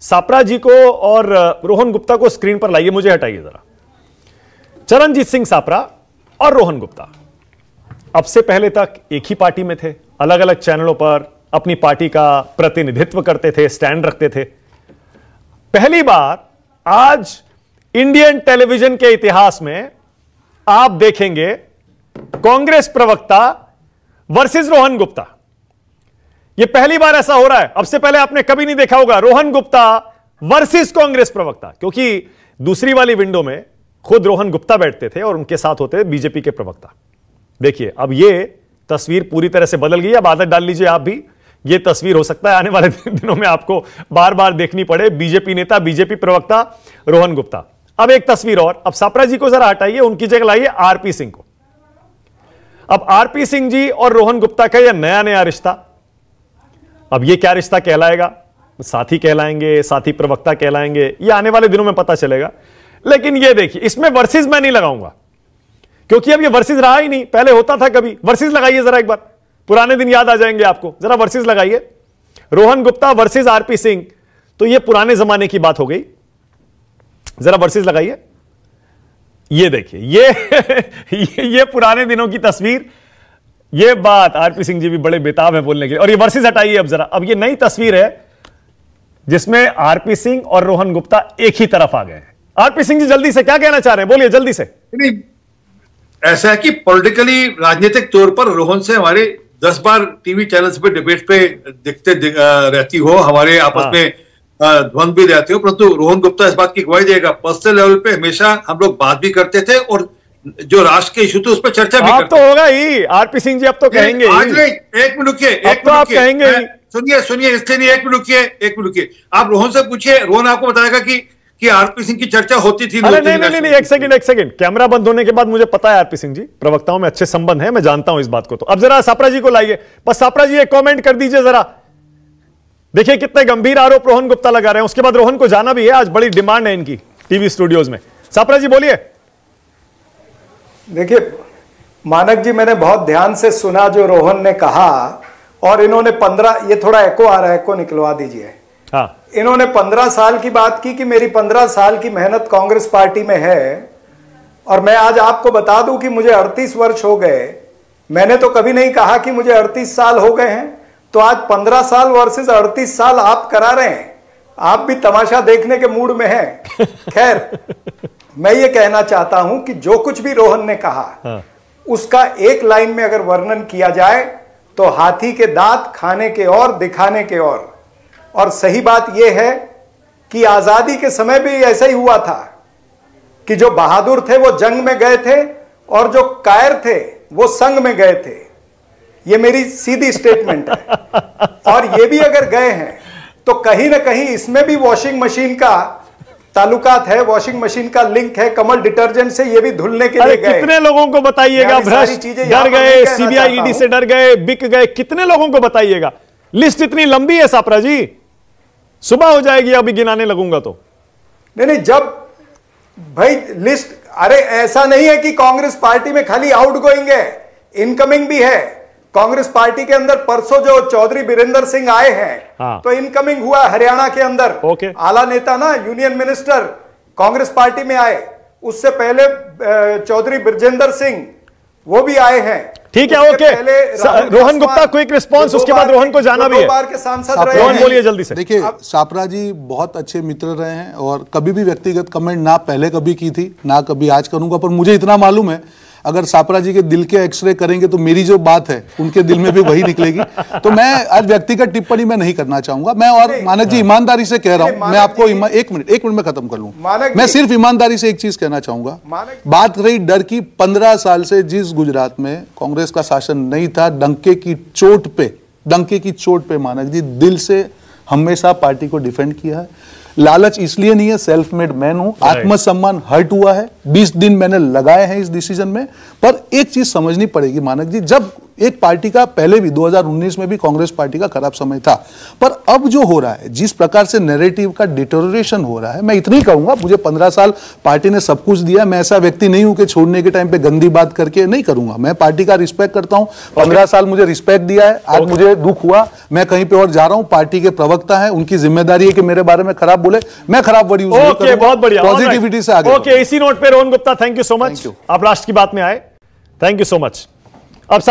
सापरा जी को और रोहन गुप्ता को स्क्रीन पर लाइए मुझे हटाइए जरा चरणजीत सिंह सापरा और रोहन गुप्ता अब से पहले तक एक ही पार्टी में थे अलग अलग चैनलों पर अपनी पार्टी का प्रतिनिधित्व करते थे स्टैंड रखते थे पहली बार आज इंडियन टेलीविजन के इतिहास में आप देखेंगे कांग्रेस प्रवक्ता वर्सेस रोहन गुप्ता ये पहली बार ऐसा हो रहा है अब से पहले आपने कभी नहीं देखा होगा रोहन गुप्ता वर्सेस कांग्रेस प्रवक्ता क्योंकि दूसरी वाली विंडो में खुद रोहन गुप्ता बैठते थे और उनके साथ होते बीजेपी के प्रवक्ता देखिए अब यह तस्वीर पूरी तरह से बदल गई अब आदत डाल लीजिए आप भी यह तस्वीर हो सकता है आने वाले दिनों में आपको बार बार देखनी पड़े बीजेपी नेता बीजेपी प्रवक्ता रोहन गुप्ता अब एक तस्वीर और अब सापरा जी को जरा हटाइए उनकी जगह लाइए आरपी सिंह को अब आरपी सिंह जी और रोहन गुप्ता का यह नया नया रिश्ता अब ये क्या रिश्ता कहलाएगा साथी कहलाएंगे साथी प्रवक्ता कहलाएंगे ये आने वाले दिनों में पता चलेगा लेकिन ये देखिए इसमें वर्सेस मैं नहीं लगाऊंगा क्योंकि अब ये वर्सेस रहा ही नहीं पहले होता था कभी वर्सेस लगाइए जरा एक बार पुराने दिन याद आ जाएंगे आपको जरा वर्सेस लगाइए रोहन गुप्ता वर्सेस आरपी सिंह तो यह पुराने जमाने की बात हो गई जरा वर्सेस लगाइए ये देखिए ये, ये ये पुराने दिनों की तस्वीर ये बात आरपी सिंह जी भी बड़े बेताब है बोलने के लिए और ये वर्सेस हटाइए अब जरा अब ये नई तस्वीर है जिसमें आरपी सिंह और रोहन गुप्ता एक ही तरफ आ गए हैं आरपी सिंह जी जल्दी से क्या कहना चाह रहे हैं बोलिए जल्दी से ऐसा है कि पॉलिटिकली राजनीतिक तौर पर रोहन से हमारे दस बार टीवी चैनल्स पे डिबेट पे दिखते दिख, रहती हो हमारे आपस हाँ। में ध्वंद भी रहते हो परंतु रोहन गुप्ता इस बात की गवाही देगा पर्सनल लेवल पे हमेशा हम लोग बात भी करते थे और जो राष्ट्र के इशू थे उस पर चर्चा भी हाँ, तो होगा ही आरपी सिंह जी अब तो कहेंगे आज नहीं एक मिनट एक तो आप कहेंगे सुनिए सुनिए इसलिए नहीं एक मिनट एक मिनट आप रोहन से पूछिए रोहन आपको बताएगा की कि आरपी सिंह की चर्चा होती थी अरे नहीं नहीं नहीं एक सेकंड एक सेकंड कैमरा बंद होने के बाद मुझे पता है आरपी सिंह जी प्रवक्ताओं में अच्छे संबंध है मैं जानता हूं इस बात को तो अब जरा सापरा जी को लाइए बस सापरा जी एक कमेंट कर दीजिए जरा देखिए कितने गंभीर आरोप रोहन गुप्ता लगा रहे हैं उसके बाद रोहन को जाना भी है आज बड़ी डिमांड है इनकी टीवी स्टूडियोज में सापरा जी बोलिए देखिए मानक जी मैंने बहुत ध्यान से सुना जो रोहन ने कहा और इन्होंने पंद्रह ये थोड़ा एको आ रहा है एको निकलवा दीजिए हाँ इन्होंने पंद्रह साल की बात की कि मेरी पंद्रह साल की मेहनत कांग्रेस पार्टी में है और मैं आज आपको बता दूं कि मुझे अड़तीस वर्ष हो गए मैंने तो कभी नहीं कहा कि मुझे अड़तीस साल हो गए हैं तो आज पंद्रह साल वर्सेस अड़तीस साल आप करा रहे हैं आप भी तमाशा देखने के मूड में हैं खैर मैं ये कहना चाहता हूं कि जो कुछ भी रोहन ने कहा हाँ। उसका एक लाइन में अगर वर्णन किया जाए तो हाथी के दांत खाने के और दिखाने के और और सही बात यह है कि आजादी के समय भी ऐसा ही हुआ था कि जो बहादुर थे वो जंग में गए थे और जो कायर थे वो संग में गए थे ये मेरी सीधी स्टेटमेंट है और ये भी अगर गए हैं तो कहीं ना कहीं इसमें भी वॉशिंग मशीन का तालुकात है वॉशिंग मशीन का लिंक है कमल डिटर्जेंट से ये भी धुलने के लिए गए कितने लोगों को बताइएगा भ्रष्ट डर गए सीबीआई ईडी से डर गए बिक गए कितने लोगों को बताइएगा लिस्ट इतनी लंबी है सापरा जी सुबह हो जाएगी अभी गिनाने लगूंगा तो नहीं नहीं जब भाई लिस्ट अरे ऐसा नहीं है कि कांग्रेस पार्टी में खाली आउट गोइंग है इनकमिंग भी है कांग्रेस पार्टी के अंदर परसों जो चौधरी बीरेंद्र सिंह आए हैं हाँ। तो इनकमिंग हुआ हरियाणा के अंदर ओके आला नेता ना यूनियन मिनिस्टर कांग्रेस पार्टी में आए उससे पहले चौधरी ब्रजेंद्र सिंह वो भी आए हैं ठीक है okay Rohan Gupta quick response उसके बाद रोहन को जाना भी है बार के सांसद रोहन बोलिए जल्दी से देखिए सापरा जी बहुत अच्छे मित्र रहे हैं और कभी भी व्यक्तिगत कमेंट ना पहले कभी की थी ना कभी आज करूंगा पर मुझे इतना मालूम है अगर सापरा जी के दिल के एक्सरे करेंगे तो मेरी जो बात है उनके दिल में भी वही निकलेगी तो मैं आज व्यक्तिगत टिप्पणी मैं नहीं करना चाहूंगा मैं और मानक जी हाँ। ईमानदारी से कह रहा हूं मैं आपको एक मिनट एक मिनट में खत्म कर लू मैं सिर्फ ईमानदारी से एक चीज कहना चाहूंगा बात रही डर की पंद्रह साल से जिस गुजरात में कांग्रेस का शासन नहीं था डंके की चोट पे डंके की चोट पे मानक जी दिल से हमेशा पार्टी को डिफेंड किया है लालच इसलिए नहीं है सेल्फ मेड मैन हूं आत्मसम्मान हर्ट हुआ है 20 दिन मैंने लगाए हैं इस डिसीजन में पर एक चीज समझनी पड़ेगी मानक जी जब एक पार्टी का पहले भी 2019 में भी कांग्रेस पार्टी का खराब समय था पर अब जो हो रहा है जिस प्रकार से नैरेटिव का डिटोरेशन हो रहा है मैं इतनी कहूंगा मुझे पंद्रह साल पार्टी ने सब कुछ दिया मैं ऐसा व्यक्ति नहीं हूं कि छोड़ने के टाइम पे गंदी बात करके नहीं करूंगा मैं पार्टी का रिस्पेक्ट करता हूं पंद्रह साल मुझे रिस्पेक्ट दिया है आज okay. मुझे दुख हुआ मैं कहीं पर और जा रहा हूं पार्टी के प्रवक्ता है उनकी जिम्मेदारी है कि मेरे बारे में खराब बोले मैं खराब बड़ी बहुत बढ़िया पॉजिटिविटी से आगे इसी नोट पर Rohan Gupta thank you so much आप लास्ट की बात में आए थैंक यू सो मच अब